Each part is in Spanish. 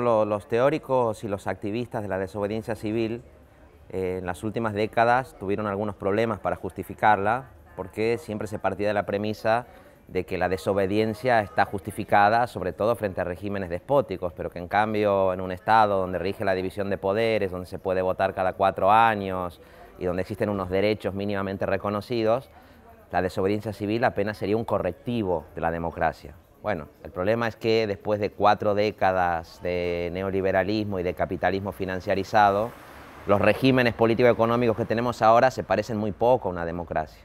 los teóricos y los activistas de la desobediencia civil eh, en las últimas décadas tuvieron algunos problemas para justificarla, porque siempre se partía de la premisa de que la desobediencia está justificada, sobre todo frente a regímenes despóticos, pero que en cambio en un Estado donde rige la división de poderes, donde se puede votar cada cuatro años y donde existen unos derechos mínimamente reconocidos, la desobediencia civil apenas sería un correctivo de la democracia. Bueno, el problema es que después de cuatro décadas de neoliberalismo y de capitalismo financiarizado, los regímenes político-económicos que tenemos ahora se parecen muy poco a una democracia.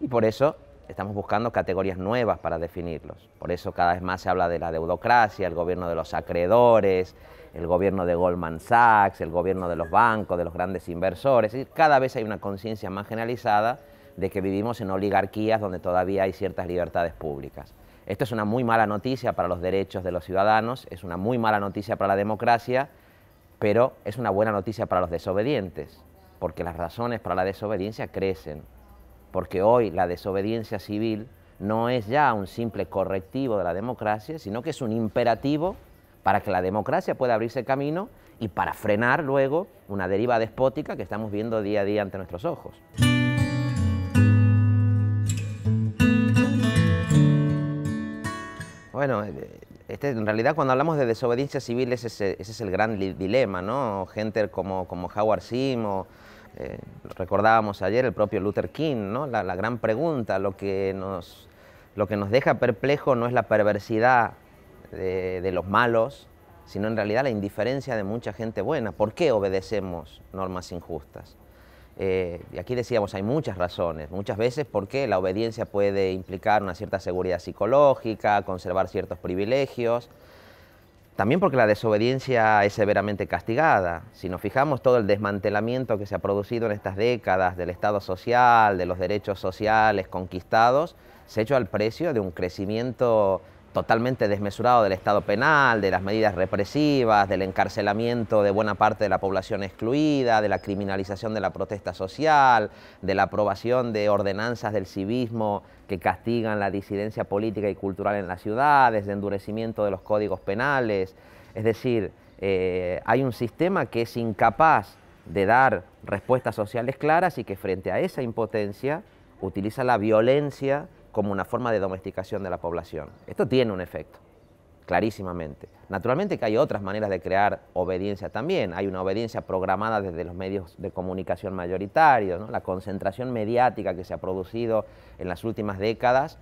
Y por eso estamos buscando categorías nuevas para definirlos. Por eso cada vez más se habla de la deudocracia, el gobierno de los acreedores, el gobierno de Goldman Sachs, el gobierno de los bancos, de los grandes inversores. cada vez hay una conciencia más generalizada de que vivimos en oligarquías donde todavía hay ciertas libertades públicas. Esto es una muy mala noticia para los derechos de los ciudadanos, es una muy mala noticia para la democracia, pero es una buena noticia para los desobedientes, porque las razones para la desobediencia crecen, porque hoy la desobediencia civil no es ya un simple correctivo de la democracia, sino que es un imperativo para que la democracia pueda abrirse camino y para frenar luego una deriva despótica que estamos viendo día a día ante nuestros ojos. Bueno, eh, este, en realidad cuando hablamos de desobediencia civil ese es, el gran dilema, ¿no? Gente como, Howard Sim o eh, recordábamos ayer el propio Luther King, ¿no? La, gran pregunta, lo que, nos, deja perplejo no es la perversidad de los malos, sino en realidad la indiferencia de mucha gente buena. ¿Por qué obedecemos normas injustas? Eh, y aquí decíamos, hay muchas razones, muchas veces porque la obediencia puede implicar una cierta seguridad psicológica, conservar ciertos privilegios, también porque la desobediencia es severamente castigada. Si nos fijamos todo el desmantelamiento que se ha producido en estas décadas del Estado social, de los derechos sociales conquistados, se ha hecho al precio de un crecimiento totalmente desmesurado del Estado penal, de las medidas represivas, del encarcelamiento de buena parte de la población excluida, de la criminalización de la protesta social, de la aprobación de ordenanzas del civismo que castigan la disidencia política y cultural en las ciudades, de endurecimiento de los códigos penales. Es decir, eh, hay un sistema que es incapaz de dar respuestas sociales claras y que frente a esa impotencia utiliza la violencia como una forma de domesticación de la población. Esto tiene un efecto, clarísimamente. Naturalmente que hay otras maneras de crear obediencia también. Hay una obediencia programada desde los medios de comunicación mayoritarios, la concentración mediática que se ha producido en las últimas décadas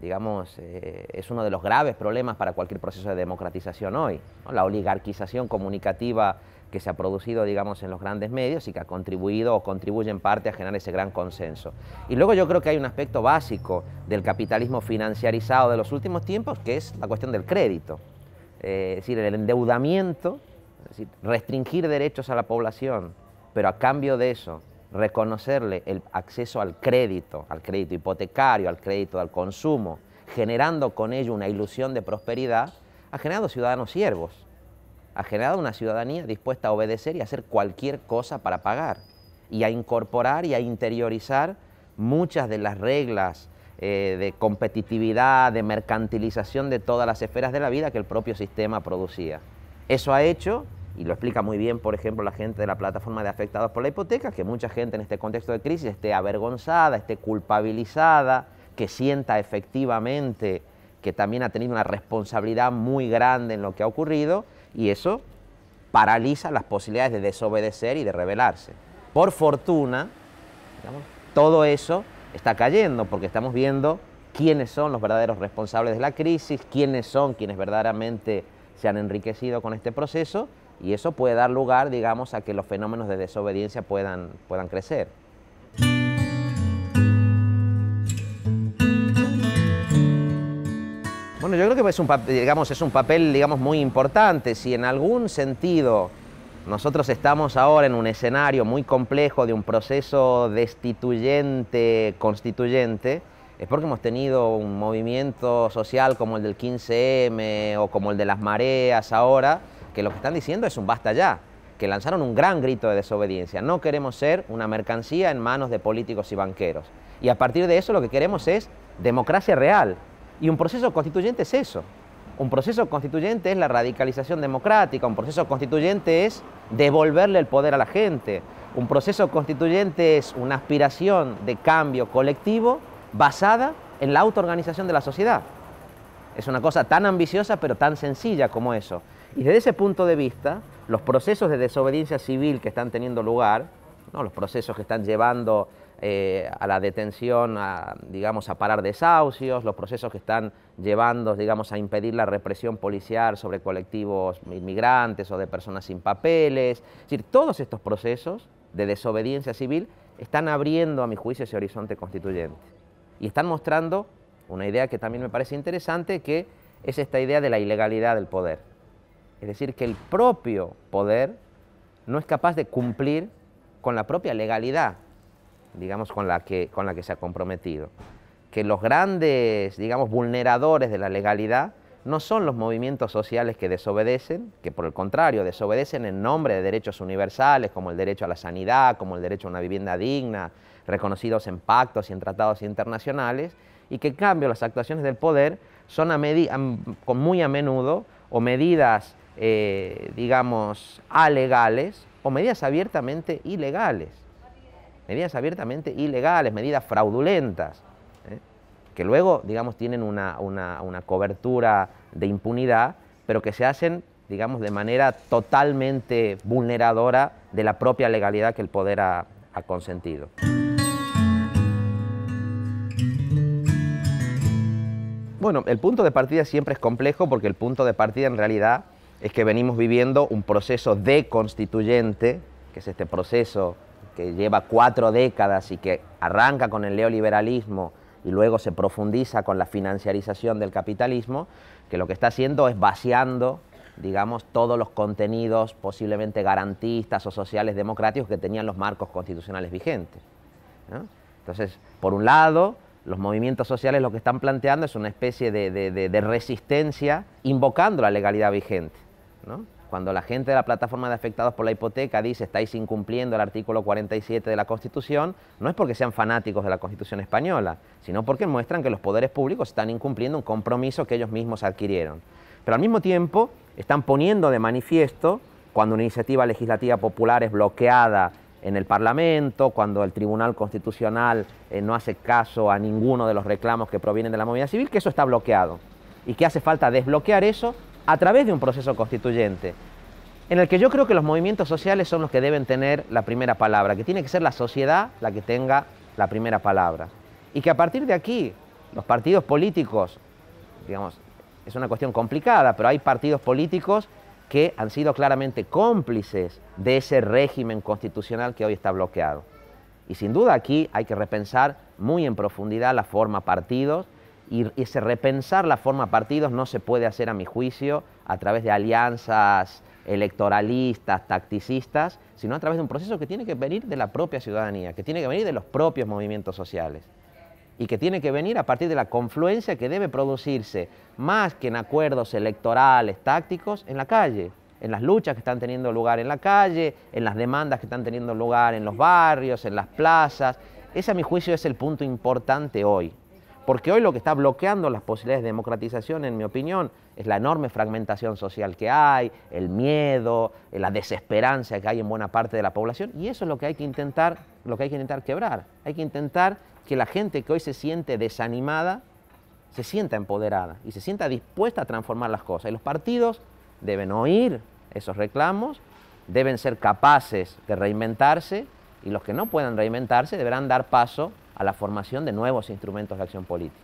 digamos, eh, es uno de los graves problemas para cualquier proceso de democratización hoy. La oligarquización comunicativa que se ha producido, digamos, en los grandes medios y que ha contribuido o contribuye en parte a generar ese gran consenso. Y luego yo creo que hay un aspecto básico del capitalismo financiarizado de los últimos tiempos, que es la cuestión del crédito, eh, es decir, el endeudamiento, restringir derechos a la población, pero a cambio de eso, reconocerle el acceso al crédito, al crédito hipotecario, al crédito al consumo, generando con ello una ilusión de prosperidad, ha generado ciudadanos siervos ha generado una ciudadanía dispuesta a obedecer y a hacer cualquier cosa para pagar y a incorporar y a interiorizar muchas de las reglas eh, de competitividad, de mercantilización de todas las esferas de la vida que el propio sistema producía. Eso ha hecho, y lo explica muy bien, por ejemplo, la gente de la plataforma de afectados por la hipoteca, que mucha gente en este contexto de crisis esté avergonzada, esté culpabilizada, que sienta efectivamente que también ha tenido una responsabilidad muy grande en lo que ha ocurrido y eso paraliza las posibilidades de desobedecer y de rebelarse. Por fortuna, todo eso está cayendo porque estamos viendo quiénes son los verdaderos responsables de la crisis, quiénes son quienes verdaderamente se han enriquecido con este proceso y eso puede dar lugar, digamos, a que los fenómenos de desobediencia puedan, puedan crecer. yo creo que es un, digamos, es un papel digamos, muy importante. Si en algún sentido nosotros estamos ahora en un escenario muy complejo de un proceso destituyente, constituyente, es porque hemos tenido un movimiento social como el del 15M o como el de las mareas ahora, que lo que están diciendo es un basta ya, que lanzaron un gran grito de desobediencia. No queremos ser una mercancía en manos de políticos y banqueros. Y a partir de eso lo que queremos es democracia real, y un proceso constituyente es eso. Un proceso constituyente es la radicalización democrática, un proceso constituyente es devolverle el poder a la gente, un proceso constituyente es una aspiración de cambio colectivo basada en la autoorganización de la sociedad. Es una cosa tan ambiciosa pero tan sencilla como eso. Y desde ese punto de vista, los procesos de desobediencia civil que están teniendo lugar, ¿no? los procesos que están llevando eh, a la detención, a, digamos, a parar desahucios, los procesos que están llevando, digamos, a impedir la represión policial sobre colectivos inmigrantes o de personas sin papeles. Es decir, todos estos procesos de desobediencia civil están abriendo, a mi juicio, ese horizonte constituyente. Y están mostrando una idea que también me parece interesante, que es esta idea de la ilegalidad del poder. Es decir, que el propio poder no es capaz de cumplir con la propia legalidad digamos, con la que, se ha comprometido. Que los grandes, digamos, vulneradores de la legalidad no son los movimientos sociales que desobedecen, que por el contrario, desobedecen en nombre de derechos universales como el derecho a la sanidad, como el derecho a una vivienda digna, reconocidos en pactos y en tratados internacionales, y que en cambio las actuaciones del poder son muy a menudo o medidas, eh, digamos, alegales o medidas abiertamente ilegales medidas abiertamente ilegales, medidas fraudulentas, ¿eh? que luego, digamos, tienen una, cobertura de impunidad, pero que se hacen, digamos, de manera totalmente vulneradora de la propia legalidad que el poder ha, ha consentido. Bueno, el punto de partida siempre es complejo porque el punto de partida en realidad es que venimos viviendo un proceso deconstituyente, que es este proceso que lleva cuatro décadas y que arranca con el neoliberalismo y luego se profundiza con la financiarización del capitalismo, que lo que está haciendo es vaciando, digamos, todos los contenidos posiblemente garantistas o sociales democráticos que tenían los marcos constitucionales vigentes. Entonces, por un lado, los movimientos sociales lo que están planteando es una especie de, resistencia invocando la legalidad vigente. Cuando la gente de la plataforma de afectados por la hipoteca dice estáis incumpliendo el artículo 47 de la Constitución, no es porque sean fanáticos de la Constitución española, sino porque muestran que los poderes públicos están incumpliendo un compromiso que ellos mismos adquirieron. Pero al mismo tiempo están poniendo de manifiesto cuando una iniciativa legislativa popular es bloqueada en el Parlamento, cuando el Tribunal Constitucional eh, no hace caso a ninguno de los reclamos que provienen de la movilidad civil, que eso está bloqueado y que hace falta desbloquear eso a través de un proceso constituyente, en el que yo creo que los movimientos sociales son los que deben tener la primera palabra, que tiene que ser la sociedad la que tenga la primera palabra. Y que a partir de aquí, los partidos políticos, digamos, es una cuestión complicada, pero hay partidos políticos que han sido claramente cómplices de ese régimen constitucional que hoy está bloqueado. Y sin duda aquí hay que repensar muy en profundidad la forma partidos y ese repensar la forma partidos no se puede hacer a mi juicio a través de alianzas electoralistas, tacticistas, sino a través de un proceso que tiene que venir de la propia ciudadanía, que tiene que venir de los propios movimientos sociales y que tiene que venir a partir de la confluencia que debe producirse más que en acuerdos electorales, tácticos, en la calle, en las luchas que están teniendo lugar en la calle, en las demandas que están teniendo lugar en los barrios, en las plazas. Ese a mi juicio es el punto importante hoy. Porque hoy lo que está bloqueando las posibilidades de democratización, en mi opinión, es la enorme fragmentación social que hay, el miedo, eh, la desesperanza que hay en buena parte de la población, y eso es lo que hay que intentar, lo que hay que intentar quebrar. Hay que intentar que la gente que hoy se siente desanimada se sienta empoderada y se sienta dispuesta a transformar las cosas. Y los partidos deben oír esos reclamos, deben ser capaces de reinventarse y los que no puedan reinventarse deberán dar paso a la formación de nuevos instrumentos de acción política.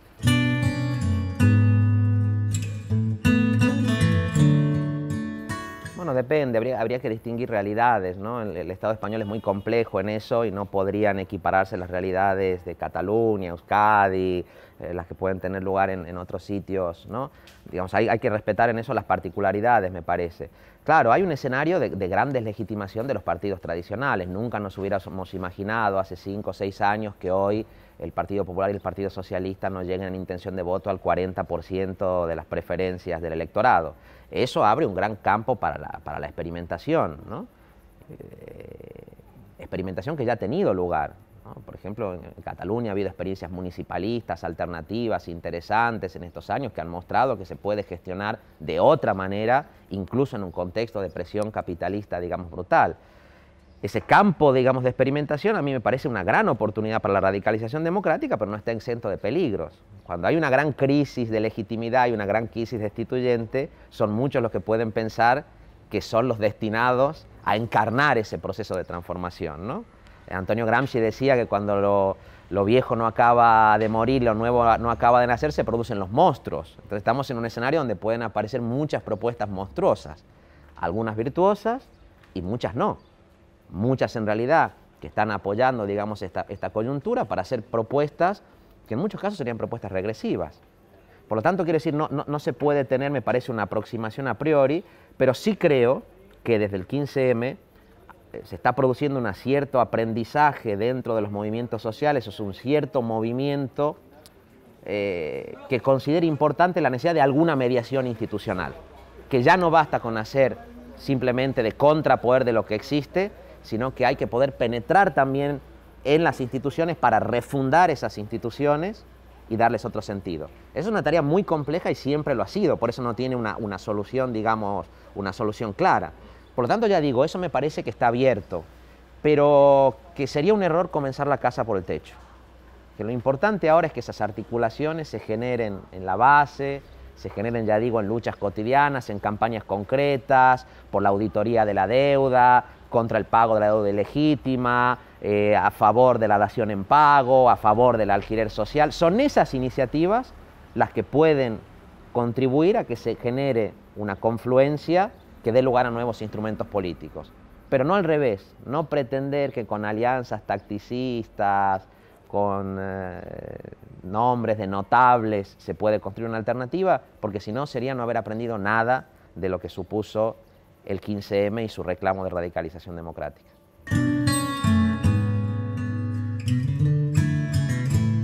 depende, habría, que distinguir realidades, El, Estado español es muy complejo en eso y no podrían equipararse las realidades de Cataluña, Euskadi, eh, las que pueden tener lugar en, otros sitios, hay, que respetar en eso las particularidades, me parece. Claro, hay un escenario de, de gran deslegitimación de los partidos tradicionales, nunca nos hubiéramos imaginado hace cinco o seis años que hoy el Partido Popular y el Partido Socialista no lleguen en intención de voto al 40% de las preferencias del electorado. Eso abre un gran campo para la, experimentación, eh, experimentación que ya ha tenido lugar. Por ejemplo, en Cataluña ha habido experiencias municipalistas, alternativas, interesantes en estos años que han mostrado que se puede gestionar de otra manera, incluso en un contexto de presión capitalista, digamos, brutal ese campo, digamos, de experimentación a mí me parece una gran oportunidad para la radicalización democrática, pero no está exento de peligros. Cuando hay una gran crisis de legitimidad y una gran crisis destituyente, son muchos los que pueden pensar que son los destinados a encarnar ese proceso de transformación. ¿no? Antonio Gramsci decía que cuando lo, lo viejo no acaba de morir, lo nuevo no acaba de nacer, se producen los monstruos. Entonces estamos en un escenario donde pueden aparecer muchas propuestas monstruosas, algunas virtuosas y muchas no muchas en realidad que están apoyando, digamos, esta, coyuntura para hacer propuestas que en muchos casos serían propuestas regresivas. Por lo tanto, quiero decir, no, no, se puede tener, me parece, una aproximación a priori, pero sí creo que desde el 15M eh, se está produciendo un cierto aprendizaje dentro de los movimientos sociales, es un cierto movimiento eh, que considera importante la necesidad de alguna mediación institucional, que ya no basta con hacer simplemente de contrapoder de lo que existe, sino que hay que poder penetrar también en las instituciones para refundar esas instituciones y darles otro sentido. Es una tarea muy compleja y siempre lo ha sido, por eso no tiene una, una solución, digamos, una solución clara. Por lo tanto, ya digo, eso me parece que está abierto, pero que sería un error comenzar la casa por el techo. Que lo importante ahora es que esas articulaciones se generen en la base, se generen, ya digo, en luchas cotidianas, en campañas concretas, por la auditoría de la deuda, contra el pago de la deuda ilegítima, eh, a favor de la dación en pago, a favor del alquiler social. Son esas iniciativas las que pueden contribuir a que se genere una confluencia que dé lugar a nuevos instrumentos políticos. Pero no al revés, no pretender que con alianzas tacticistas, con eh, nombres de notables, se puede construir una alternativa, porque si no sería no haber aprendido nada de lo que supuso el 15M y su reclamo de radicalización democrática.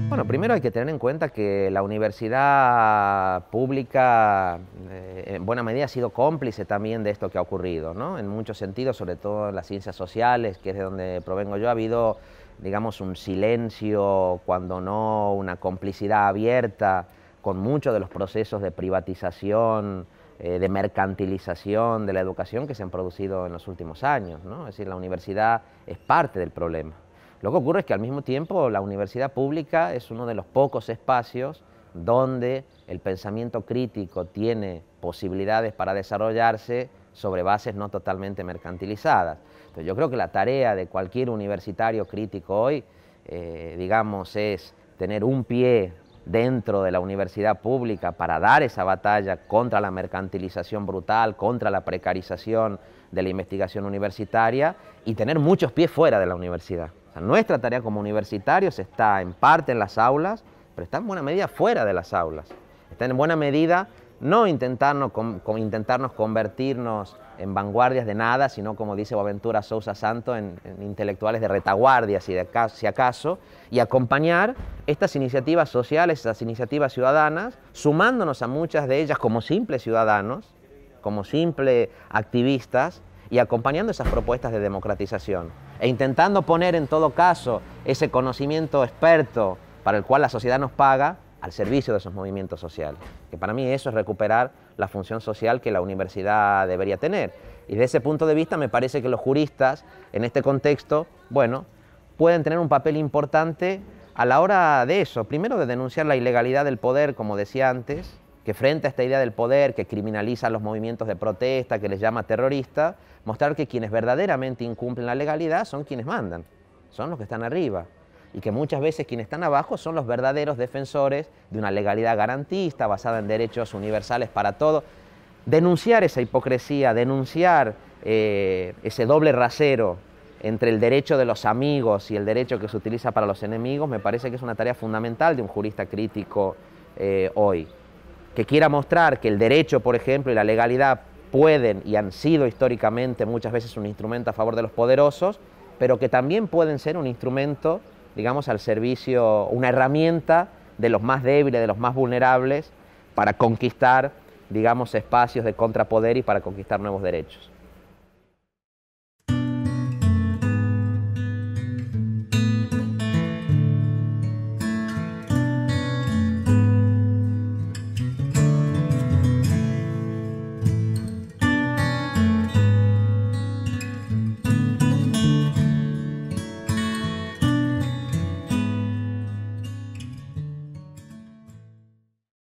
Bueno, primero hay que tener en cuenta que la universidad pública eh, en buena medida ha sido cómplice también de esto que ha ocurrido, En muchos sentidos, sobre todo en las ciencias sociales, que es de donde provengo yo, ha habido digamos, un silencio, cuando no una complicidad abierta con muchos de los procesos de privatización, eh, de mercantilización de la educación que se han producido en los últimos años. Es decir, la universidad es parte del problema. Lo que ocurre es que al mismo tiempo la universidad pública es uno de los pocos espacios donde el pensamiento crítico tiene posibilidades para desarrollarse sobre bases no totalmente mercantilizadas. Entonces, yo creo que la tarea de cualquier universitario crítico hoy, eh, digamos, es tener un pie dentro de la universidad pública para dar esa batalla contra la mercantilización brutal, contra la precarización de la investigación universitaria y tener muchos pies fuera de la universidad. nuestra tarea como universitarios está en parte en las aulas, pero está en buena medida fuera de las aulas. Está en buena medida no intentarnos, convertirnos en vanguardias de nada, sino como dice Boaventura Sousa Santo, en, intelectuales de retaguardia, si, acaso, y acompañar estas iniciativas sociales, estas iniciativas ciudadanas, sumándonos a muchas de ellas como simples ciudadanos, como simples activistas, y acompañando esas propuestas de democratización, e intentando poner en todo caso ese conocimiento experto para el cual la sociedad nos paga, al servicio de esos movimientos sociales. Que para mí eso es recuperar la función social que la universidad debería tener. Y desde ese punto de vista me parece que los juristas en este contexto, bueno, pueden tener un papel importante a la hora de eso. Primero de denunciar la ilegalidad del poder, como decía antes, que frente a esta idea del poder que criminaliza los movimientos de protesta, que les llama terrorista, mostrar que quienes verdaderamente incumplen la legalidad son quienes mandan, son los que están arriba y que muchas veces quienes están abajo son los verdaderos defensores de una legalidad garantista basada en derechos universales para todos. Denunciar esa hipocresía, denunciar eh, ese doble rasero entre el derecho de los amigos y el derecho que se utiliza para los enemigos, me parece que es una tarea fundamental de un jurista crítico eh, hoy, que quiera mostrar que el derecho, por ejemplo, y la legalidad pueden y han sido históricamente muchas veces un instrumento a favor de los poderosos, pero que también pueden ser un instrumento digamos, al servicio, una herramienta de los más débiles, de los más vulnerables, para conquistar, digamos, espacios de contrapoder y para conquistar nuevos derechos.